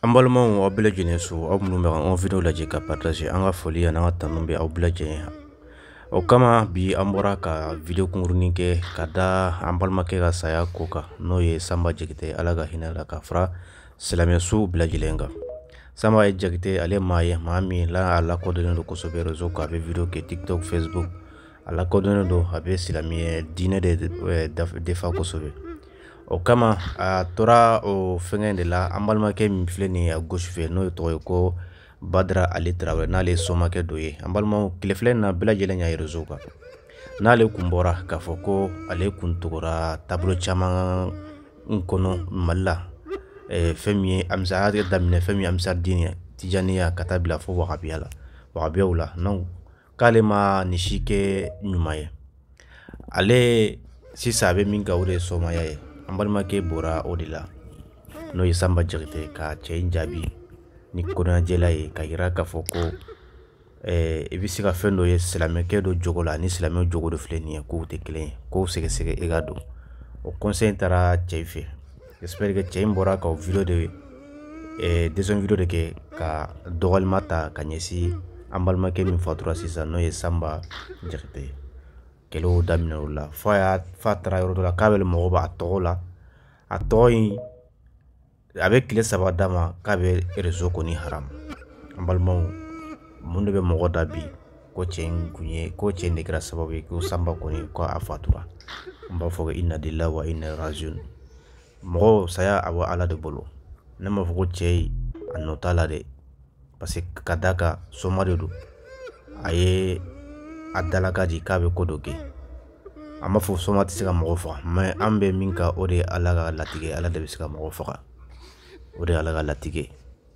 an balimaw aw bɛɛ lajɛlen so aw minnu bɛ an video lajɛ ka partage an ka foli ani an ka tanu bɛ aw bɛɛ lajɛlen o kama bi an bɔra ka video kunkurunin kɛ ka da an balimakɛ ka saya ko kan n'o ye sanba jakite ala ka hinɛ la ka fara silamɛso bɛɛ lajɛlen kan sanba ye jakite ale maa ye maa min la a lakodɔnnen don kosɛbɛ réseau kan a bɛ video kɛ tiktok facebook a lakodɔnnen don a bɛ silamɛ diinɛ de defa kosɛbɛ o kama a tora o fɛngɛ in de la an balimakɛ min filɛ nin ye a gosi fɛ n'o tɔgɔ ye ko badara ale tarawele n'ale ye somakɛ dɔ ye an balimaw tile na bɛɛ y'a rezow kan n'ale kun bɔra k'a fɔ ko ale kun tugura taabolo caman kɔnɔ mali la fɛn min ye amisa y'a daminɛ fɛn min ye amisa den ye tijaniya ka taa bila fo wagabiya la wagabiyaw la donc k'ale ma nin si kɛ ɲuman ye ale sisan a bɛ min kan o de ye somaya ye an balimakɛ bɔra o de la n'o ye sanba jɛgɛtɛ ka cɛ in jaabi ni kɔnɔnajɛla ye ka yira k'a fɔ ko i bɛ se ka fɛn dɔ ye silamɛkɛ dɔ jogo la ni silamɛw jogo dɔ filɛ nin ye k'o tɛ kelen ye k'o sɛgɛsɛgɛ e ka don o kɔnsɛn in taara cɛ in fɛ j'espère que cɛ in bɔra ka o video de deuxième video de kɛ ka dɔgɔlima ta ka ɲɛsin an balimakɛ min fatura sisan n'o ye sanba jakite ye kɛlɛw daminɛ o la fɔ y'a fa taara yɔrɔ dɔ la k'a bɛ mɔgɔ b'a tɔgɔ la a tɔgɔ in a bɛ tile saba d'a ma k'a bɛ e rezo kɔni haramu an balimaw mun de bɛ mɔgɔ da bi ko cɛ in kun ye ko cɛ in de kɛra sababu ye ko sanba kɔni ko a fatura n b'a fɔ i nadila wa i narazun mɔgɔ saya a bɔ ala de bolo ne m'a fɔ ko cɛ ye a nɔ t'a la dɛ parce ka d'a kan soma de don a ye a dalaka di k'a bɛ ko dɔ kɛ a m'a fɔ soma tɛ se ka mɔgɔ faga mɛ an bɛ min ka o de ye ala ka latigɛ ala de bɛ se ka mɔgɔ faga o de ye ala ka latigɛ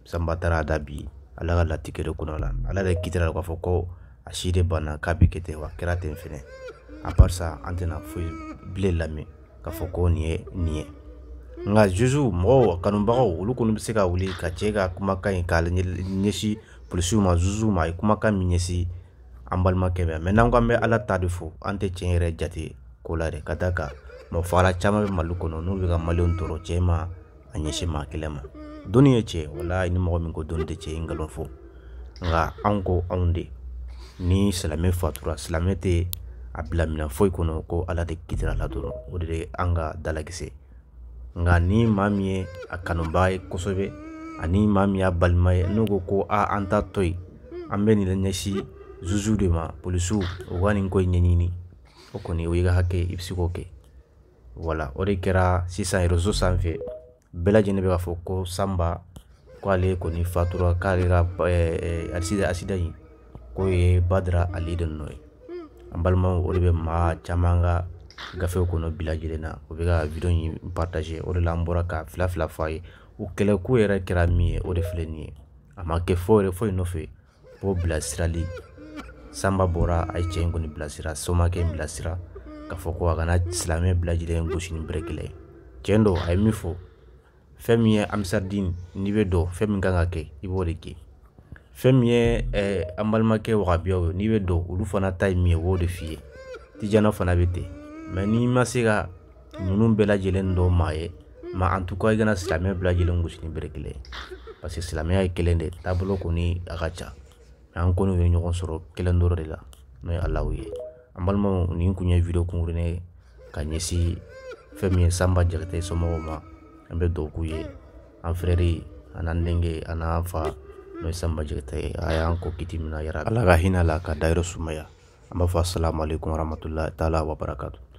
sanba taara a da bi ala ka latigɛ de kɔnɔ la ala de kitira k'a fɔ ko a si de banna k'a bɛ kɛ ten wa kɛra ten fɛnɛ a parisa an tɛna foyi bilen lamɛn k'a fɔ ko nin ye nin ye nka zuzu mɔgɔw kanubagaw olu kɔni bɛ se ka wuli ka cɛ ka kumakan in k'a ɲɛsin polisiw ma zuzu ma a ye kumakan min ɲɛsin an balimakɛ mɛ n'an ko an bɛ ala ta de fo an tɛ tiɲɛ yɛrɛ jate ko la dɛ ka da kan mɔgɔ fara caman bɛ mali kɔnɔ n'u bɛ ka maliyɛnw tɔɔrɔ cɛ ma a ɲɛsin maa kelen ma dɔnni ye cɛ wala ni mɔgɔ min ko dɔnni tɛ cɛ ye nkalon fo nka anw ko anw de ni silamɛ fatura silamɛ tɛ a bila minɛ foyi kɔnɔ ko ala de kitira la dɔrɔn o de ye an ka dalakisɛ nka ni maa min ye a kanuba ye kosɛbɛ ani maa min y'a balima ye n'o ko ko a an ta to yen an bɛ nin ɲɛsin zuzude ma polisu o ka nin ko in ɲɛɲini o kɔni o y'i ka hakɛ i bɛ se k'o kɛ wala o de kɛra sisan rezo sanfɛ bɛɛ lajɛlen bɛ k'a fɔ ko sanba k'ale kɔni fatura k'ale ka eh, eh, asida asida in k'o ye badara ale de nɔ ye an balimaw o de bɛ maa caman ka gafew kɔnɔ bila lajɛlen na o bɛ ka video in partage o de la an bɔra ka fila fila f'a ye o kɛlɛko yɛrɛ kɛra min ye o de filɛ nin ye a ma kɛ fɔ yɛrɛ foyi nɔfɛ o bilasirali sanba bɔra a ye cɛ in kɔni bilasira somakɛ in bilasira k'a fɔ ko a kana silamɛ bilajɛlen gosi ni bere kelen ye tiɲɛ don a ye min fɔ fɛn min ye amisadini n'i bɛ dɔn fɛn min kan ka kɛ i b'o de kɛ fɛn min ye ɛɛ an balimakɛ wagabiyaw ye n'i bɛ dɔn olu fana ta ye min ye o de f'i ye tijana fana bɛ ten mɛ n'i ma se ka ninnu bɛɛ lajɛlen dɔn maa ye ma en tout cas i kana silamɛ bɛɛ lajɛlen gosi ni parce que silamɛya ye kelen de ye taabolo kɔni a ka ca an kɔni ye ɲɔgɔn sɔrɔ kelen dɔrɔn de la n'o ye Alahu ye an balimaw nin kun ye video kunkurunin ka ɲɛsin fɛn min ye Sanba Jakite somɔgɔw ma an bɛ dugawu k'u ye an frère an n'an denkɛ an fa n'o ye Sanba Jakite ye a y'an ko kiti min na yarabi Ala ka hinɛ a la ka dayɔrɔ sumaya an b'a fɔ asalamu warahmatulahi taala wabarakatu